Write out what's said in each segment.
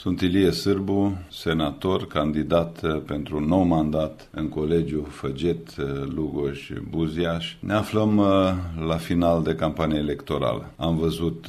Sunt Ilie Sârbu, senator, candidat eh, pentru un nou mandat în Colegiul Făget, eh, Lugoș, Buziaș. Ne aflăm eh, la final de campanie electorală. Am văzut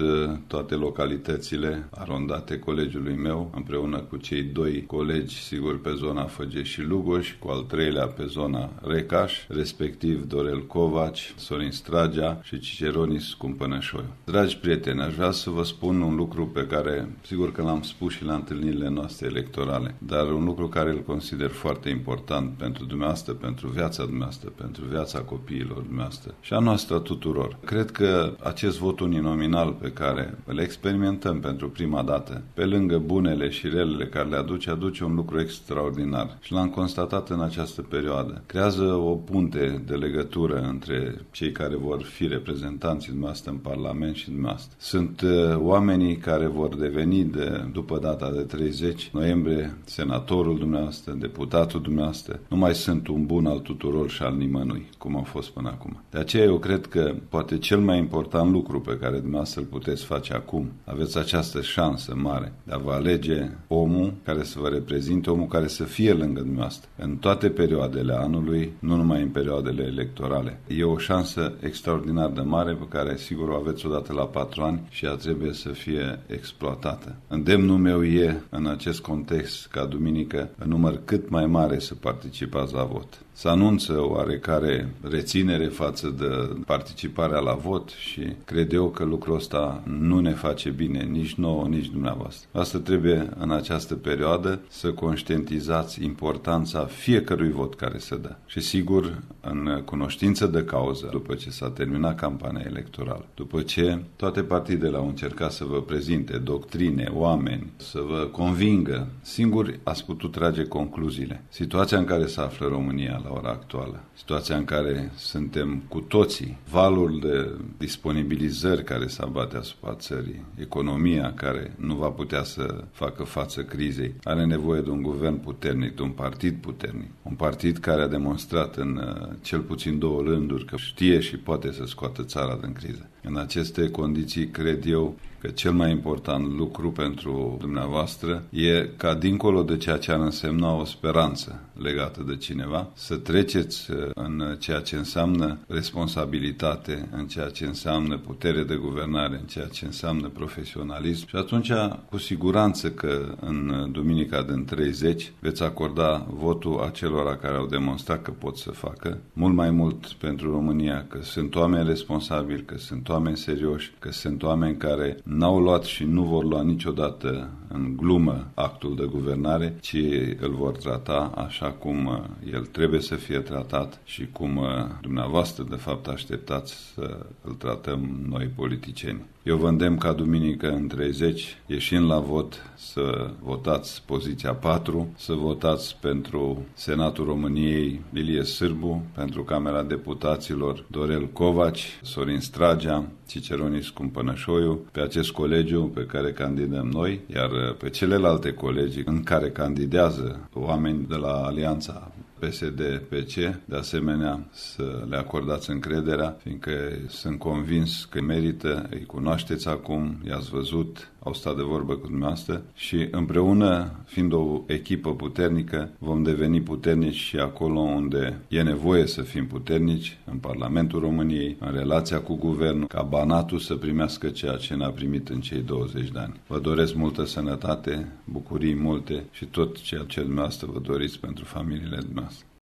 toate localitățile arondate colegiului meu, împreună cu cei doi colegi, sigur, pe zona Făget și Lugoș, cu al treilea pe zona Recaș, respectiv Dorel Covaci, Sorin Stragea și Ciceronis Cumpănășoiu. Dragi prieteni, aș vrea să vă spun un lucru pe care, sigur că l-am spus și l-am întâlnirile noastre electorale. Dar un lucru care îl consider foarte important pentru dumneavoastră, pentru viața dumneavoastră, pentru viața copiilor dumneavoastră și a noastră tuturor. Cred că acest vot uninominal pe care îl experimentăm pentru prima dată, pe lângă bunele și relele care le aduce, aduce un lucru extraordinar. Și l-am constatat în această perioadă. Creează o punte de legătură între cei care vor fi reprezentanții dumneavoastră în Parlament și dumneavoastră. Sunt uh, oamenii care vor deveni de, după data de 30 noiembrie, senatorul dumneavoastră, deputatul dumneavoastră, nu mai sunt un bun al tuturor și al nimănui, cum au fost până acum. De aceea eu cred că poate cel mai important lucru pe care dumneavoastră îl puteți face acum, aveți această șansă mare de a vă alege omul care să vă reprezinte, omul care să fie lângă dumneavoastră în toate perioadele anului, nu numai în perioadele electorale. E o șansă extraordinar de mare pe care sigur o aveți odată la patru ani și ea trebuie să fie exploatată. Îndemnul meu e fie în acest context ca duminică în număr cât mai mare să participați la vot să anunță oarecare reținere față de participarea la vot și cred eu că lucrul ăsta nu ne face bine nici nouă, nici dumneavoastră. Asta trebuie în această perioadă să conștientizați importanța fiecărui vot care se dă. Și sigur, în cunoștință de cauză, după ce s-a terminat campania electorală, după ce toate partidele au încercat să vă prezinte doctrine, oameni, să vă convingă, singuri ați putut trage concluziile. Situația în care se află România la ora actuală. Situația în care suntem cu toții, valul de disponibilizări care s-a bate asupra țării, economia care nu va putea să facă față crizei, are nevoie de un guvern puternic, de un partid puternic, un partid care a demonstrat în uh, cel puțin două rânduri că știe și poate să scoată țara din criză. În aceste condiții cred eu că cel mai important lucru pentru dumneavoastră e ca dincolo de ceea ce ar însemna o speranță legată de cineva, să treceți uh, în ceea ce înseamnă responsabilitate, în ceea ce înseamnă putere de guvernare, în ceea ce înseamnă profesionalism și atunci cu siguranță că în duminica din 30 veți acorda votul acelora care au demonstrat că pot să facă, mult mai mult pentru România, că sunt oameni responsabili, că sunt oameni serioși, că sunt oameni care n-au luat și nu vor lua niciodată în glumă actul de guvernare, ci îl vor trata așa cum uh, el trebuie să fie tratat și cum uh, dumneavoastră, de fapt, așteptați să îl tratăm noi politicieni. Eu vă îndemn ca duminică în 30, ieșind la vot, să votați poziția 4, să votați pentru Senatul României Ilie Sârbu, pentru Camera Deputaților Dorel Covaci, Sorin Stragea, Ciceronis Cumpănășoiu, pe acest colegiu pe care candidăm noi, iar pe celelalte colegii în care candidează oameni de la Alianța PSD-PC, de asemenea să le acordați încrederea, fiindcă sunt convins că merită, îi cunoașteți acum, i-ați văzut, au stat de vorbă cu dumneavoastră și împreună, fiind o echipă puternică, vom deveni puternici și acolo unde e nevoie să fim puternici, în Parlamentul României, în relația cu guvernul, ca Banatul să primească ceea ce n-a primit în cei 20 de ani. Vă doresc multă sănătate, bucurii multe și tot ceea ce dumneavoastră vă doriți pentru familiile dumneavoastră.